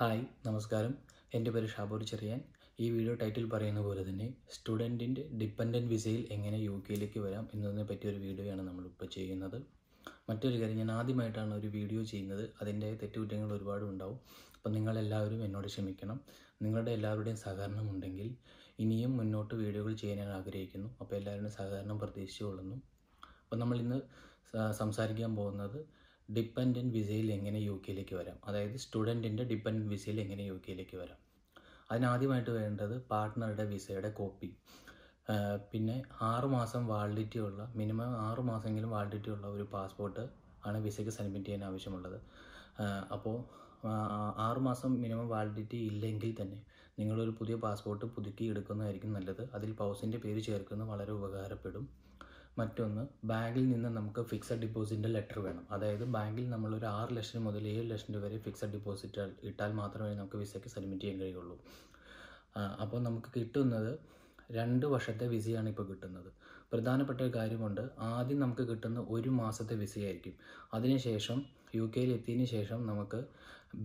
hi നമസ്കാരം എൻ്റെ പേര് ഷാബൂർ ചെറിയാൻ ഈ വീഡിയോ ടൈറ്റിൽ പറയുന്ന പോലെ തന്നെ സ്റ്റുഡൻറ്റിൻ്റെ ഡിപ്പെൻഡൻറ്റ് വിസയിൽ എങ്ങനെ യു കെയിലേക്ക് വരാം എന്നതിനെ പറ്റിയ ഒരു വീഡിയോയാണ് നമ്മളിപ്പോൾ ചെയ്യുന്നത് മറ്റൊരു കാര്യം ഞാൻ ആദ്യമായിട്ടാണ് ഒരു വീഡിയോ ചെയ്യുന്നത് അതിൻ്റെ തെറ്റുകുറ്റങ്ങൾ ഒരുപാട് ഉണ്ടാവും അപ്പം നിങ്ങളെല്ലാവരും എന്നോട് ക്ഷമിക്കണം നിങ്ങളുടെ എല്ലാവരുടെയും സഹകരണം ഉണ്ടെങ്കിൽ ഇനിയും മുന്നോട്ട് വീഡിയോകൾ ചെയ്യാൻ ഞാൻ ആഗ്രഹിക്കുന്നു അപ്പോൾ എല്ലാവരുടെയും സഹകരണം കൊള്ളുന്നു അപ്പം നമ്മളിന്ന് സംസാരിക്കാൻ പോകുന്നത് ഡിപ്പെൻഡൻറ്റ് വിസയിൽ എങ്ങനെ യു കെയിലേക്ക് വരാം അതായത് സ്റ്റുഡൻറ്റിൻ്റെ ഡിപ്പെൻഡൻറ്റ് വിസയിൽ എങ്ങനെ യു കെയിലേക്ക് വരാം അതിനാദ്യമായിട്ട് വേണ്ടത് പാർട്ട്ണറുടെ വിസയുടെ കോപ്പി പിന്നെ ആറുമാസം വാലിഡിറ്റി ഉള്ള മിനിമം ആറ് മാസമെങ്കിലും വാലിഡിറ്റി ഉള്ള ഒരു പാസ്പോർട്ട് ആണ് വിസയ്ക്ക് സബ്മിറ്റ് ചെയ്യാൻ ആവശ്യമുള്ളത് അപ്പോൾ ആറുമാസം മിനിമം വാലിഡിറ്റി ഇല്ലെങ്കിൽ തന്നെ നിങ്ങളൊരു പുതിയ പാസ്പോർട്ട് പുതുക്കി എടുക്കുന്നതായിരിക്കും നല്ലത് അതിൽ പൗസിൻ്റെ പേര് ചേർക്കുന്നത് വളരെ ഉപകാരപ്പെടും മറ്റൊന്ന് ബാങ്കിൽ നിന്ന് നമുക്ക് ഫിക്സഡ് ഡിപ്പോസിറ്റിൻ്റെ ലെറ്റർ വേണം അതായത് ബാങ്കിൽ നമ്മൾ ഒരു ആറ് ലക്ഷം മുതൽ ഏഴ് ലക്ഷം രൂപ വരെ ഫിക്സഡ് ഡിപ്പോസിറ്റ് ഇട്ടാൽ മാത്രമേ നമുക്ക് വിസയ്ക്ക് സബ്മിറ്റ് ചെയ്യാൻ കഴിയുള്ളൂ അപ്പോൾ നമുക്ക് കിട്ടുന്നത് രണ്ട് വർഷത്തെ വിസയാണ് ഇപ്പോൾ കിട്ടുന്നത് പ്രധാനപ്പെട്ട ഒരു കാര്യമുണ്ട് ആദ്യം നമുക്ക് കിട്ടുന്ന ഒരു മാസത്തെ വിസയായിരിക്കും അതിനുശേഷം യു കെയിൽ എത്തിയതിന് ശേഷം നമുക്ക്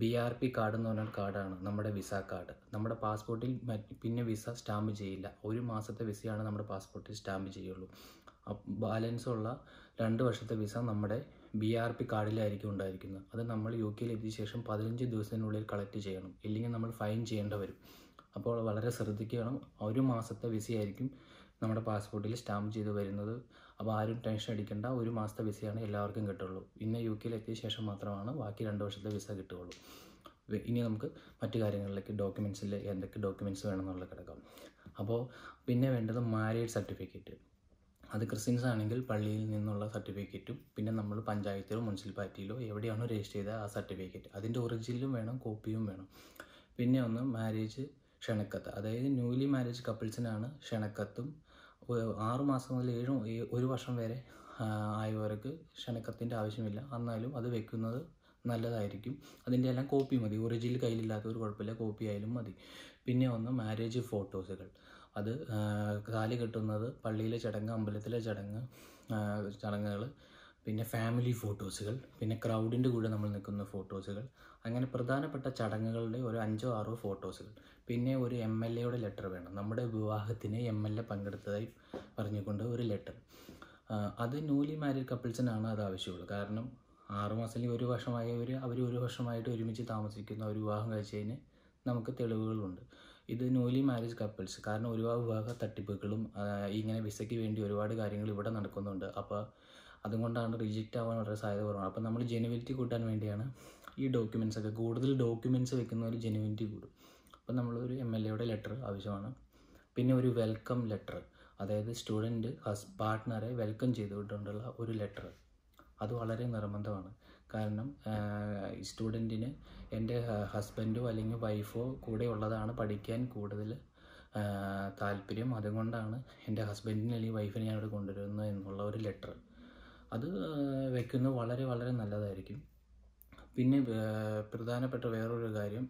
ബി ആർ പി കാർഡ് എന്ന് പറഞ്ഞ കാർഡാണ് നമ്മുടെ വിസ കാർഡ് നമ്മുടെ പാസ്പോർട്ടിൽ പിന്നെ വിസ സ്റ്റാമ്പ് ചെയ്യില്ല ഒരു മാസത്തെ വിസയാണ് നമ്മുടെ പാസ്പോർട്ടിൽ സ്റ്റാമ്പ് ചെയ്യുള്ളൂ ബാലൻസ് ഉള്ള രണ്ട് വർഷത്തെ വിസ നമ്മുടെ ബി ആർ പി കാർഡിലായിരിക്കും ഉണ്ടായിരിക്കുന്നത് അത് നമ്മൾ യു കെയിൽ എത്തിയ ശേഷം പതിനഞ്ച് ദിവസത്തിനുള്ളിൽ കളക്ട് ചെയ്യണം ഇല്ലെങ്കിൽ നമ്മൾ ഫൈൻ ചെയ്യേണ്ട വരും അപ്പോൾ വളരെ ശ്രദ്ധിക്കണം ഒരു മാസത്തെ വിസയായിരിക്കും നമ്മുടെ പാസ്പോർട്ടിൽ സ്റ്റാമ്പ് ചെയ്ത് വരുന്നത് അപ്പോൾ ആരും ടെൻഷൻ അടിക്കേണ്ട ഒരു മാസത്തെ വിസയാണ് എല്ലാവർക്കും കിട്ടുള്ളൂ ഇന്ന് യു കെയിൽ എത്തിയ ശേഷം മാത്രമാണ് ബാക്കി രണ്ട് വർഷത്തെ വിസ കിട്ടുകയുള്ളൂ ഇനി നമുക്ക് മറ്റു കാര്യങ്ങളിലേക്ക് ഡോക്യുമെൻസിൽ എന്തൊക്കെ ഡോക്യുമെൻസ് വേണമെന്നുള്ള കിടക്കാം അപ്പോൾ പിന്നെ വേണ്ടത് മാരേജ് സർട്ടിഫിക്കറ്റ് അത് ക്രിസ്ത്യൻസ് ആണെങ്കിൽ പള്ളിയിൽ നിന്നുള്ള സർട്ടിഫിക്കറ്റും പിന്നെ നമ്മൾ പഞ്ചായത്തിലോ മുനിസിപ്പാലിറ്റിയിലോ എവിടെയാണോ രജിസ്റ്റർ ചെയ്ത ആ സർട്ടിഫിക്കറ്റ് അതിൻ്റെ ഒറിജിനലും വേണം കോപ്പിയും വേണം പിന്നെ ഒന്ന് മാരേജ് ക്ഷണക്കത്ത് അതായത് ന്യൂലി മാരേജ് കപ്പിൾസിനാണ് ക്ഷണക്കത്തും ആറ് മാസം മുതൽ ഏഴും ഒരു വർഷം വരെ ആയവർക്ക് ക്ഷണക്കത്തിൻ്റെ ആവശ്യമില്ല എന്നാലും അത് വെക്കുന്നത് നല്ലതായിരിക്കും അതിൻ്റെ എല്ലാം കോപ്പി മതി ഒറിജിനൽ കയ്യിലില്ലാത്തവർ കുഴപ്പമില്ല കോപ്പി ആയാലും മതി പിന്നെ ഒന്ന് മാരേജ് ഫോട്ടോസുകൾ അത് താലി കെട്ടുന്നത് പള്ളിയിലെ ചടങ്ങ് അമ്പലത്തിലെ ചടങ്ങ് ചടങ്ങുകൾ പിന്നെ ഫാമിലി ഫോട്ടോസുകൾ പിന്നെ ക്രൗഡിൻ്റെ കൂടെ നമ്മൾ നിൽക്കുന്ന ഫോട്ടോസുകൾ അങ്ങനെ പ്രധാനപ്പെട്ട ചടങ്ങുകളുടെ ഒരു അഞ്ചോ ആറോ ഫോട്ടോസുകൾ പിന്നെ ഒരു എം എൽ എയുടെ ലെറ്റർ വേണം നമ്മുടെ വിവാഹത്തിന് എം എൽ എ പങ്കെടുത്തതായി പറഞ്ഞുകൊണ്ട് ഒരു ലെറ്റർ അത് ന്യൂലി മാരീഡ് കപ്പിൾസിനാണ് അത് ആവശ്യമുള്ളൂ കാരണം ആറുമാസം അല്ലെങ്കിൽ ഒരു വർഷമായവർ അവർ ഒരു വർഷമായിട്ട് ഒരുമിച്ച് താമസിക്കുന്ന ഒരു വിവാഹം കഴിച്ചതിന് നമുക്ക് തെളിവുകളുണ്ട് ഇത് ന്യൂലി മാരേജ് കപ്പിൾസ് കാരണം ഒരുപാട് വിവാഹ തട്ടിപ്പുകളും ഇങ്ങനെ വിസയ്ക്ക് വേണ്ടി ഒരുപാട് കാര്യങ്ങൾ ഇവിടെ നടക്കുന്നുണ്ട് അപ്പോൾ അതുകൊണ്ടാണ് റിജക്റ്റ് ആവാൻ വളരെ സാധ്യത കുറവാണ് അപ്പോൾ നമ്മൾ ജെനുവിനിറ്റി കൂട്ടാൻ വേണ്ടിയാണ് ഈ ഡോക്യുമെൻസ് ഒക്കെ കൂടുതൽ ഡോക്യുമെൻസ് വെക്കുന്ന ഒരു ജെനുവിനിറ്റി കൂടും അപ്പോൾ നമ്മളൊരു എം എൽ എയുടെ ലെറ്റർ ആവശ്യമാണ് പിന്നെ ഒരു വെൽക്കം ലെറ്റർ അതായത് സ്റ്റുഡൻറ്റ് ഹസ് പാർട്ട്ണറെ വെൽക്കം ചെയ്തുകൊണ്ടുള്ള ഒരു ലെറ്റർ അത് വളരെ നിർബന്ധമാണ് കാരണം സ്റ്റുഡൻറ്റിന് എൻ്റെ ഹസ്ബൻഡോ അല്ലെങ്കിൽ വൈഫോ കൂടെ ഉള്ളതാണ് പഠിക്കാൻ കൂടുതൽ താല്പര്യം അതുകൊണ്ടാണ് എൻ്റെ ഹസ്ബൻഡിനെ അല്ലെങ്കിൽ വൈഫിനെ ഞാൻ അവിടെ കൊണ്ടുവരുന്നത് എന്നുള്ള ഒരു ലെറ്റർ അത് വെക്കുന്നത് വളരെ വളരെ നല്ലതായിരിക്കും പിന്നെ പ്രധാനപ്പെട്ട വേറൊരു കാര്യം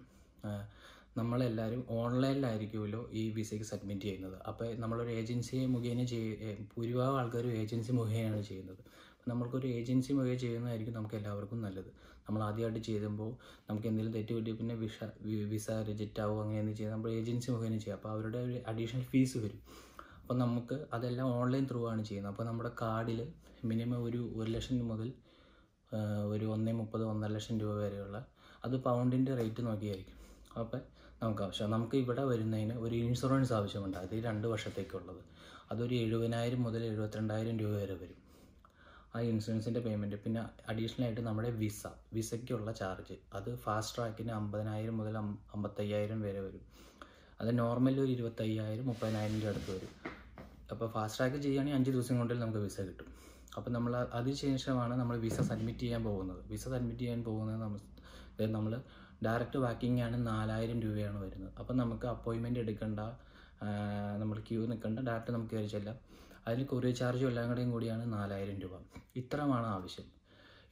നമ്മളെല്ലാവരും ഓൺലൈനിലായിരിക്കുമല്ലോ ഈ വിസയ്ക്ക് സബ്മിറ്റ് ചെയ്യുന്നത് അപ്പോൾ നമ്മളൊരു ഏജൻസിയെ മുഖേന ചെയ്യ ഭൂരിഭാഗം ആൾക്കാരും ഏജൻസി മുഖേനയാണ് ചെയ്യുന്നത് നമ്മൾക്കൊരു ഏജൻസി മുഖേ ചെയ്യുന്നതായിരിക്കും നമുക്ക് എല്ലാവർക്കും നല്ലത് നമ്മൾ ആദ്യമായിട്ട് ചെയ്യുമ്പോൾ നമുക്ക് എന്തെങ്കിലും തെറ്റ് പറ്റി പിന്നെ വിഷ വിസ റിജക്റ്റ് ആവുക എന്ന് ചെയ്യുക നമ്മൾ ഏജൻസി മുഖേന ചെയ്യുക അപ്പോൾ അവരുടെ ഒരു അഡീഷണൽ ഫീസ് വരും അപ്പോൾ നമുക്ക് അതെല്ലാം ഓൺലൈൻ ത്രൂ ആണ് ചെയ്യുന്നത് അപ്പോൾ നമ്മുടെ കാർഡിൽ മിനിമം ഒരു ഒരു ലക്ഷം മുതൽ ഒരു ഒന്നേ മുപ്പത് ഒന്നര ലക്ഷം രൂപ വരെയുള്ള അത് പൗണ്ടിൻ്റെ റേറ്റ് നോക്കിയായിരിക്കും അപ്പോൾ നമുക്ക് ആവശ്യം നമുക്ക് ഇവിടെ വരുന്നതിന് ഒരു ഇൻഷുറൻസ് ആവശ്യമുണ്ട് അത് രണ്ട് വർഷത്തേക്കുള്ളത് അതൊരു എഴുപതിനായിരം മുതൽ എഴുപത്തിരണ്ടായിരം രൂപ വരെ വരും ആ ഇൻഷുറൻസിൻ്റെ പേയ്മെൻറ്റ് പിന്നെ അഡീഷണൽ ആയിട്ട് നമ്മുടെ വിസ വിസയ്ക്കുള്ള ചാർജ് അത് ഫാസ്റ്റ് ട്രാക്കിന് അമ്പതിനായിരം മുതൽ അമ്പത്തയ്യായിരം വരെ വരും അത് നോർമലി ഒരു ഇരുപത്തയ്യായിരം മുപ്പതിനായിരം രൂപ അടുത്ത് വരും അപ്പോൾ ഫാസ്റ്റ് ട്രാക്ക് ചെയ്യുകയാണെങ്കിൽ അഞ്ച് ദിവസം കൊണ്ടിൽ നമുക്ക് വിസ കിട്ടും അപ്പോൾ നമ്മൾ അതിനുശേഷമാണ് നമ്മൾ വിസ സബ്മിറ്റ് ചെയ്യാൻ പോകുന്നത് വിസ സബ്മിറ്റ് ചെയ്യാൻ പോകുന്നത് നമ്മൾ നമ്മൾ ഡയറക്റ്റ് വാക്കിംഗ് ആണ് നാലായിരം രൂപയാണ് വരുന്നത് അപ്പം നമുക്ക് അപ്പോയിൻമെൻറ്റ് എടുക്കേണ്ട ക്യൂ നിൽക്കേണ്ട ഡയറക്റ്റ് നമുക്ക് കയറി ചെല്ലാം അതിൽ കൊറിയർ ചാർജും എല്ലാം കൂടെയും കൂടിയാണ് നാലായിരം രൂപ ഇത്രമാണ് ആവശ്യം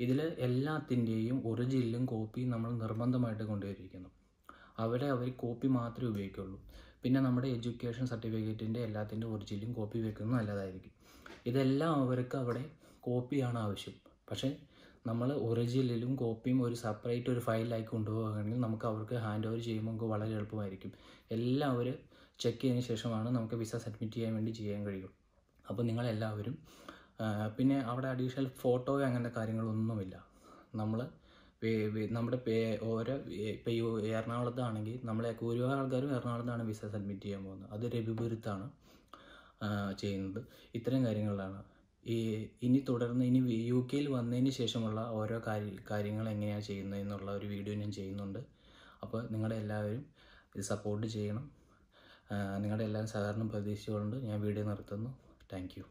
ഇതിൽ എല്ലാത്തിൻ്റെയും ഒറിജിനലും കോപ്പിയും നമ്മൾ നിർബന്ധമായിട്ട് കൊണ്ടുവരിയിരിക്കുന്നു അവിടെ അവർ കോപ്പി മാത്രമേ ഉപയോഗിക്കുള്ളൂ പിന്നെ നമ്മുടെ എഡ്യൂക്കേഷൻ സർട്ടിഫിക്കറ്റിൻ്റെ എല്ലാത്തിൻ്റെ ഒറിജിനലും കോപ്പി വെക്കുന്നത് നല്ലതായിരിക്കും ഇതെല്ലാം അവർക്ക് അവിടെ കോപ്പിയാണ് ആവശ്യം പക്ഷേ നമ്മൾ ഒറിജിനലും കോപ്പിയും ഒരു സെപ്പറേറ്റ് ഒരു ഫയലായി കൊണ്ടുപോകുകയാണെങ്കിൽ നമുക്ക് അവർക്ക് ഹാൻഡ് ഓവർ ചെയ്യുമ്പോൾ നമുക്ക് വളരെ എളുപ്പമായിരിക്കും അവർ ചെക്ക് ചെയ്തതിന് ശേഷമാണ് നമുക്ക് വിസ സബ്മിറ്റ് ചെയ്യാൻ വേണ്ടി ചെയ്യാൻ കഴിയും അപ്പോൾ നിങ്ങളെല്ലാവരും പിന്നെ അവിടെ അഡീഷണൽ ഫോട്ടോയോ അങ്ങനത്തെ കാര്യങ്ങളൊന്നുമില്ല നമ്മൾ നമ്മുടെ പേ ഓരോ ഇപ്പോൾ യു എറണാകുളത്താണെങ്കിൽ നമ്മളെ ഭൂരിഭാഗം ആൾക്കാരും എറണാകുളത്താണ് വിസ സബ്മിറ്റ് ചെയ്യാൻ പോകുന്നത് അത് രവിപുരത്താണ് ചെയ്യുന്നത് ഇത്തരം കാര്യങ്ങളാണ് ഈ ഇനി തുടർന്ന് ഇനി യു കെയിൽ വന്നതിന് ശേഷമുള്ള ഓരോ കാര്യ കാര്യങ്ങൾ എങ്ങനെയാണ് ചെയ്യുന്നത് എന്നുള്ള ഒരു വീഡിയോ ഞാൻ ചെയ്യുന്നുണ്ട് അപ്പോൾ നിങ്ങളെല്ലാവരും ഇത് സപ്പോർട്ട് ചെയ്യണം നിങ്ങളുടെ എല്ലാം സഹകരണം പ്രതീക്ഷിച്ചുകൊണ്ട് ഞാൻ വീഡിയോ നിർത്തുന്നു താങ്ക്